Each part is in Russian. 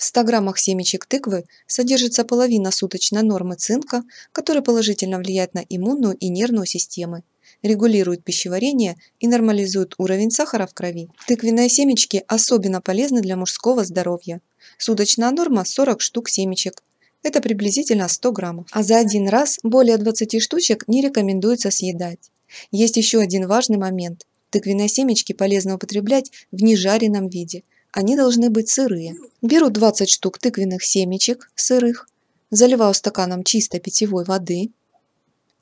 В 100 граммах семечек тыквы содержится половина суточной нормы цинка, который положительно влияет на иммунную и нервную системы, регулирует пищеварение и нормализует уровень сахара в крови. Тыквенные семечки особенно полезны для мужского здоровья. Суточная норма 40 штук семечек. Это приблизительно 100 граммов. А за один раз более 20 штучек не рекомендуется съедать. Есть еще один важный момент. Тыквенные семечки полезно употреблять в нежареном виде – они должны быть сырые. Беру 20 штук тыквенных семечек сырых, заливаю стаканом чистой питьевой воды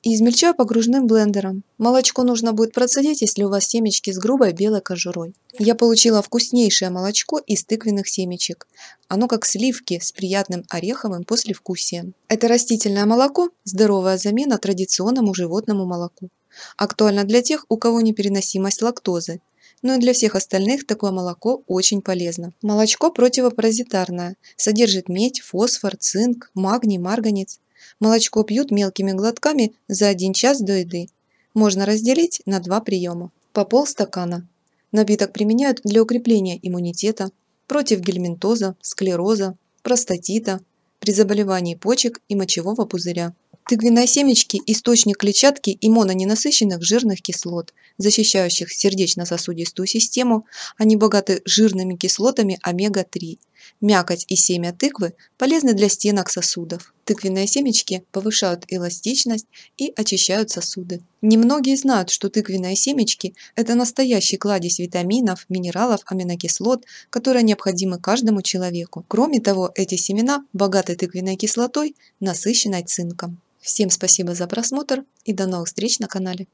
и измельчаю погружным блендером. Молочко нужно будет процедить, если у вас семечки с грубой белой кожурой. Я получила вкуснейшее молочко из тыквенных семечек. Оно как сливки с приятным ореховым послевкусием. Это растительное молоко – здоровая замена традиционному животному молоку. Актуально для тех, у кого непереносимость лактозы но ну и для всех остальных такое молоко очень полезно. Молочко противопаразитарное, содержит медь, фосфор, цинк, магний, марганец. Молочко пьют мелкими глотками за 1 час до еды. Можно разделить на два приема. По полстакана. Напиток применяют для укрепления иммунитета, против гельминтоза, склероза, простатита, при заболевании почек и мочевого пузыря. Тыквенные семечки источник клетчатки и мононенасыщенных жирных кислот, защищающих сердечно-сосудистую систему. Они богаты жирными кислотами омега-3. Мякоть и семя тыквы полезны для стенок сосудов. Тыквенные семечки повышают эластичность и очищают сосуды. Немногие знают, что тыквенные семечки – это настоящий кладезь витаминов, минералов, аминокислот, которые необходимы каждому человеку. Кроме того, эти семена богаты тыквенной кислотой, насыщенной цинком. Всем спасибо за просмотр и до новых встреч на канале.